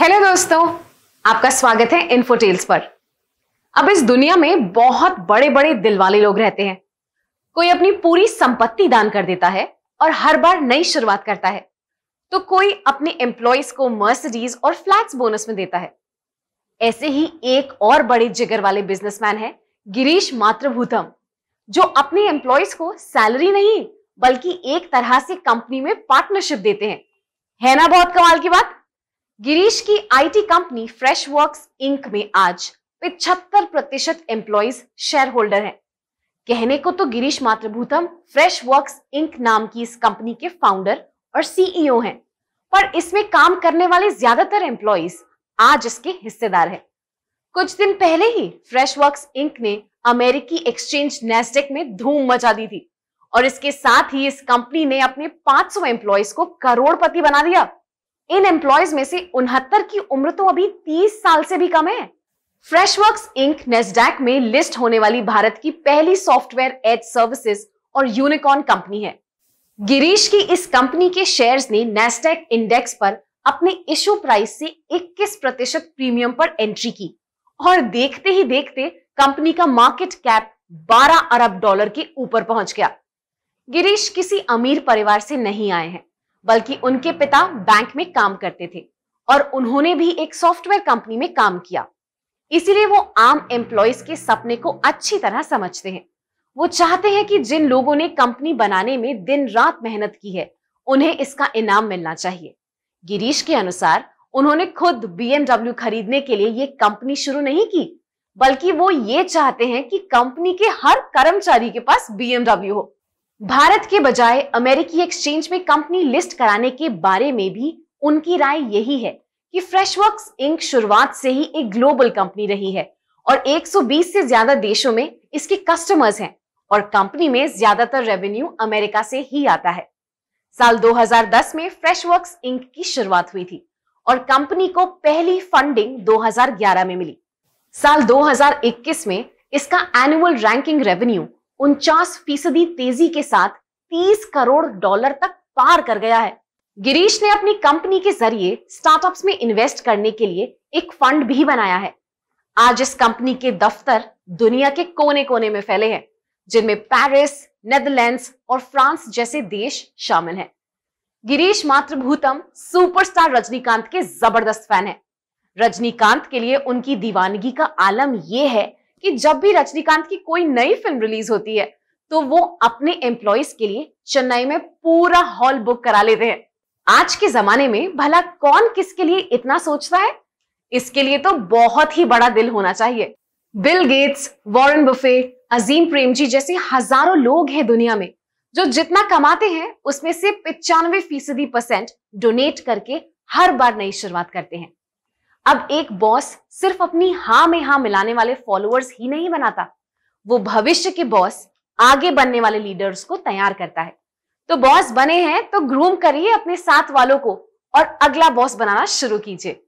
Hello दोस्तों आपका स्वागत है इन्फोटेल्स पर अब इस दुनिया में बहुत बड़े बड़े दिल वाले लोग रहते हैं कोई अपनी पूरी संपत्ति दान कर देता है और हर बार नई शुरुआत करता है तो कोई अपने एम्प्लॉयज को मर्सिडीज और फ्लैट्स बोनस में देता है ऐसे ही एक और बड़े जिगर वाले बिजनेसमैन है गिरीश मातृभूतम जो अपने एम्प्लॉयज को सैलरी नहीं बल्कि एक तरह से कंपनी में पार्टनरशिप देते हैं है ना बहुत कमाल की बात गिरीश की IT company Freshworks Inc में आज पिछहत्तर प्रतिशत एम्प्लॉज शेयर होल्डर है कहने को तो Girish Mathrubootham Freshwork Inc नाम की इस कंपनी के फाउंडर और सीईओ हैं, पर इसमें काम करने वाले ज्यादातर एम्प्लॉज आज इसके हिस्सेदार हैं। कुछ दिन पहले ही फ्रेश वर्क इंक ने अमेरिकी एक्सचेंज नेस्टेक में धूम मचा दी थी और इसके साथ ही इस कंपनी ने अपने 500 एम्प्लॉयज को करोड़पति बना दिया इन एम्प्लॉयज में से उनहत्तर की उम्र तो अभी 30 साल से भी कम है फ्रेश इंक नेस्डैक में लिस्ट होने वाली भारत की पहली सॉफ्टवेयर एज सर्विसेज और यूनिकॉर्न कंपनी है गिरीश की इस कंपनी के शेयर्स ने नेस्डैक इंडेक्स पर अपने इश्यू प्राइस से 21 प्रतिशत प्रीमियम पर एंट्री की और देखते ही देखते कंपनी का मार्केट कैप 12 अरब डॉलर के ऊपर पहुंच गया गिरीश किसी अमीर परिवार से नहीं आए हैं बल्कि उनके पिता बैंक में काम करते थे और उन्होंने भी एक सॉफ्टवेयर कंपनी में काम किया इसीलिए वो आम एम्प्लॉयज के सपने को अच्छी तरह समझते हैं वो चाहते हैं कि जिन लोगों ने कंपनी बनाने में दिन रात मेहनत की है उन्हें इसका इनाम मिलना चाहिए गिरीश के अनुसार उन्होंने खुद बीएमडब्ल्यू खरीदने के लिए ये कंपनी शुरू नहीं की बल्कि वो ये चाहते हैं कि कंपनी के हर कर्मचारी के पास बीएमडब्ल्यू हो भारत के बजाय अमेरिकी एक्सचेंज में कंपनी लिस्ट कराने के बारे में भी उनकी राय यही है कि फ्रेशवर्क्स इंक शुरुआत से ही एक ग्लोबल कंपनी रही है और 120 से ज्यादा देशों में इसके कस्टमर्स हैं और कंपनी में ज्यादातर रेवेन्यू अमेरिका से ही आता है साल 2010 में फ्रेशवर्क्स इंक की शुरुआत हुई थी और कंपनी को पहली फंडिंग 2011 में मिली साल 2021 में इसका एनुअल रैंकिंग रेवेन्यू उनचास फीसदी तेजी के साथ 30 करोड़ डॉलर तक पार कर गया है गिरीश ने अपनी कंपनी के जरिए स्टार्टअप्स में इन्वेस्ट करने के लिए एक फंड भी बनाया है आज इस कंपनी के दफ्तर दुनिया के कोने कोने में फैले हैं जिनमें पेरिस नेदरलैंड्स और फ्रांस जैसे देश शामिल हैं गिरीश मातृभूतम सुपरस्टार रजनीकांत के जबरदस्त फैन है रजनीकांत के लिए उनकी दीवानगी का आलम यह है कि जब भी रजनीकांत की कोई नई फिल्म रिलीज होती है तो वो अपने एम्प्लॉयज के लिए चेन्नई में पूरा हॉल बुक करा लेते हैं आज के जमाने में भला कौन किसके लिए इतना सोचता है इसके लिए तो बहुत ही बड़ा दिल होना चाहिए Bill Gates Warren Buffett Azim Premji जैसे हजारों लोग हैं दुनिया में जो जितना कमाते हैं उसमें से पिचानवे फीसदी परसेंट डोनेट करके हर बार नई शुरुआत करते हैं अब एक बॉस सिर्फ अपनी हा में हां मिलाने वाले फॉलोअर्स ही नहीं बनाता वो भविष्य के बॉस आगे बनने वाले लीडर्स को तैयार करता है तो बॉस बने हैं तो ग्रूम करिए अपने साथ वालों को और अगला बॉस बनाना शुरू कीजिए